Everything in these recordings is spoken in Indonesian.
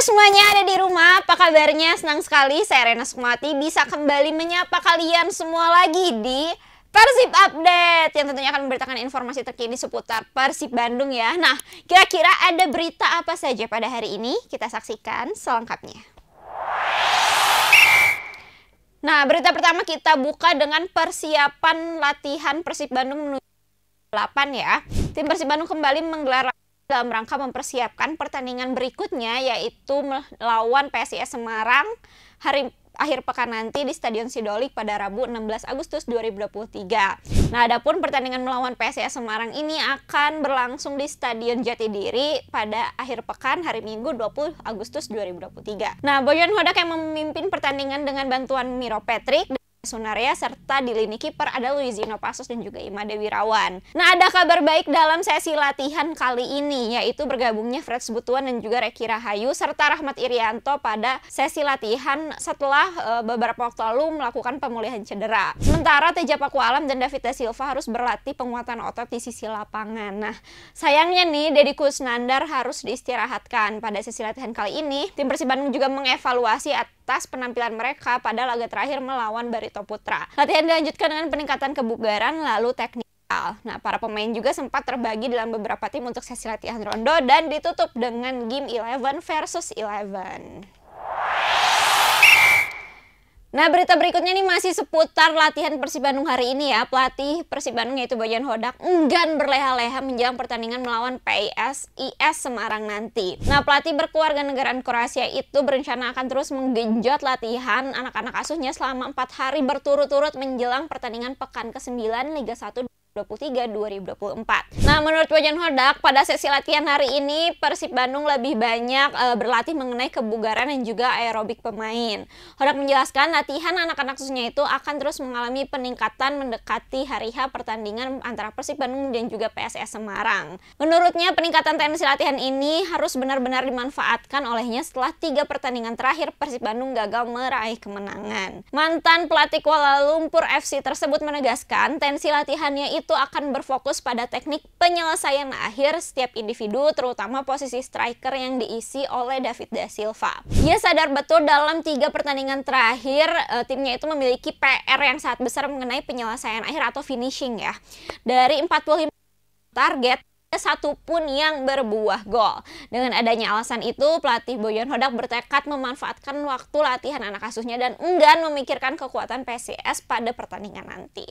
semuanya ada di rumah, apa kabarnya? Senang sekali saya Rena Sumati bisa kembali menyapa kalian semua lagi di Persib Update yang tentunya akan memberitakan informasi terkini seputar Persib Bandung ya. Nah, kira-kira ada berita apa saja pada hari ini? Kita saksikan selengkapnya. Nah, berita pertama kita buka dengan persiapan latihan Persib Bandung menuju 8 ya. Tim Persib Bandung kembali menggelar dalam rangka mempersiapkan pertandingan berikutnya yaitu melawan PSIS Semarang hari akhir pekan nanti di Stadion Sidolik pada Rabu 16 Agustus 2023. Nah, adapun pertandingan melawan PSIS Semarang ini akan berlangsung di Stadion Jatidiri pada akhir pekan hari Minggu 20 Agustus 2023. Nah, Boyan Hodak yang memimpin pertandingan dengan bantuan Miro Patrick Sunaria serta di lini kiper ada Luizino Pasos dan juga Imade Wirawan. Nah ada kabar baik dalam sesi latihan kali ini yaitu bergabungnya Fred Sebutuan dan juga Reki Rahayu serta Rahmat Irianto pada sesi latihan setelah e, beberapa waktu lalu melakukan pemulihan cedera. Sementara Teja Paku Alam dan David Da Silva harus berlatih penguatan otot di sisi lapangan. Nah sayangnya nih Deddy Kusnandar harus diistirahatkan pada sesi latihan kali ini. Tim Persib Bandung juga mengevaluasi atas penampilan mereka pada laga terakhir melawan Barito Putra. Latihan dilanjutkan dengan peningkatan kebugaran lalu teknik Nah, para pemain juga sempat terbagi dalam beberapa tim untuk sesi latihan rondo dan ditutup dengan game 11 versus 11. Nah berita berikutnya nih masih seputar latihan Persib Bandung hari ini ya. Pelatih Persib Bandung yaitu Bojan Hodak enggan berleha-leha menjelang pertandingan melawan PIS IS Semarang nanti. Nah pelatih berkeluarga negaraan Kroasia itu berencana akan terus menggenjot latihan anak-anak asuhnya selama empat hari berturut-turut menjelang pertandingan pekan ke-9 Liga 1 2023 2024. Nah, menurut Wajan Hodak, pada sesi latihan hari ini Persib Bandung lebih banyak e, berlatih mengenai kebugaran dan juga aerobik pemain. Hodak menjelaskan latihan anak-anak susunya itu akan terus mengalami peningkatan mendekati hari H pertandingan antara Persib Bandung dan juga PSS Semarang. Menurutnya, peningkatan tensi latihan ini harus benar-benar dimanfaatkan olehnya setelah tiga pertandingan terakhir Persib Bandung gagal meraih kemenangan. Mantan pelatih Kuala Lumpur FC tersebut menegaskan tensi latihannya itu itu akan berfokus pada teknik penyelesaian akhir setiap individu, terutama posisi striker yang diisi oleh David Da Silva. Dia sadar betul dalam tiga pertandingan terakhir eh, timnya itu memiliki PR yang sangat besar mengenai penyelesaian akhir atau finishing ya. Dari 45 target, satu pun yang berbuah gol. Dengan adanya alasan itu, pelatih Boyan Hodak bertekad memanfaatkan waktu latihan anak asuhnya dan enggan memikirkan kekuatan PCS pada pertandingan nanti.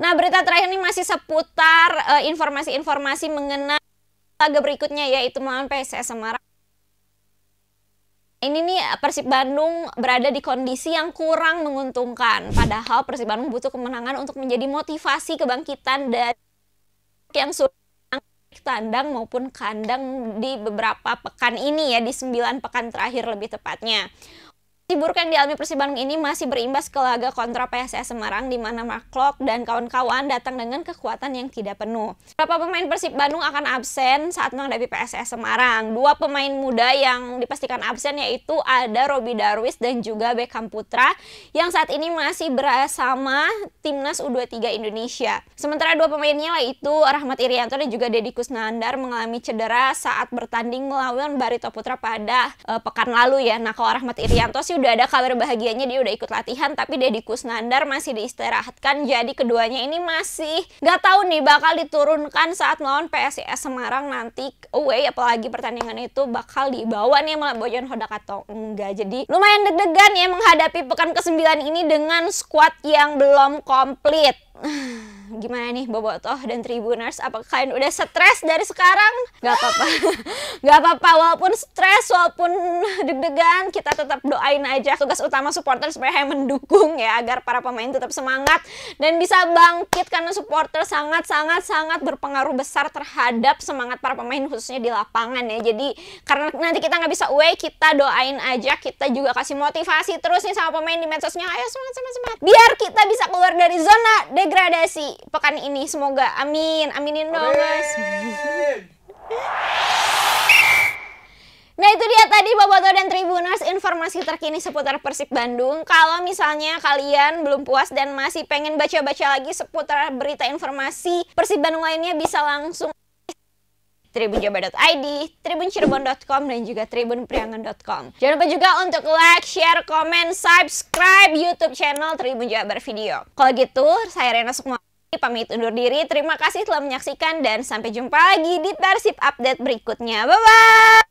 Nah, berita terakhir ini masih seputar eh, informasi-informasi uh, mengenai laga berikutnya yaitu melawan PSS Semarang. Ini nih Persib Bandung berada di kondisi yang kurang menguntungkan. Padahal Persib Bandung butuh kemenangan untuk menjadi motivasi kebangkitan dari yang sudah tandang maupun kandang di beberapa pekan ini ya di sembilan pekan terakhir lebih tepatnya. Si buruk yang dialami Persib Bandung ini masih berimbas ke laga kontra PSS Semarang di mana Mark Klok dan kawan-kawan datang dengan kekuatan yang tidak penuh. Berapa pemain Persib Bandung akan absen saat menghadapi PSS Semarang. Dua pemain muda yang dipastikan absen yaitu ada Robi Darwis dan juga Beckham Putra yang saat ini masih bersama timnas U23 Indonesia. Sementara dua pemainnya yaitu Rahmat Irianto dan juga Deddy Kusnandar mengalami cedera saat bertanding melawan Barito Putra pada uh, pekan lalu ya. Nah kalau Rahmat Irianto sih udah ada kabar bahagianya dia udah ikut latihan tapi Deddy Kusnandar masih diistirahatkan jadi keduanya ini masih gak tahu nih bakal diturunkan saat melawan PSIS Semarang nanti away apalagi pertandingan itu bakal dibawa nih malah Bojan Hodak atau enggak jadi lumayan deg-degan ya menghadapi pekan ke-9 ini dengan squad yang belum komplit gimana nih Bobotoh dan Tribuners? Apakah kalian udah stres dari sekarang? nggak apa-apa, nggak apa-apa. Walaupun stres, walaupun deg-degan, kita tetap doain aja. Tugas utama supporter supaya mendukung ya agar para pemain tetap semangat dan bisa bangkit karena supporter sangat-sangat sangat berpengaruh besar terhadap semangat para pemain khususnya di lapangan ya. Jadi karena nanti kita nggak bisa away, kita doain aja, kita juga kasih motivasi terus nih sama pemain di medsosnya. Ayo semangat semangat semangat. Biar kita bisa keluar dari zona degradasi pekan ini semoga amin aminin dong guys Nah itu dia tadi Boboto dan Tribuners informasi terkini seputar Persib Bandung. Kalau misalnya kalian belum puas dan masih pengen baca-baca lagi seputar berita informasi Persib Bandung lainnya bisa langsung tribunjabar.id, tribuncirebon.com, dan juga tribunpriangan.com. Jangan lupa juga untuk like, share, komen, subscribe YouTube channel Tribun Jabar Video. Kalau gitu, saya Rena semua pamit undur diri. Terima kasih telah menyaksikan dan sampai jumpa lagi di Persib Update berikutnya. Bye-bye!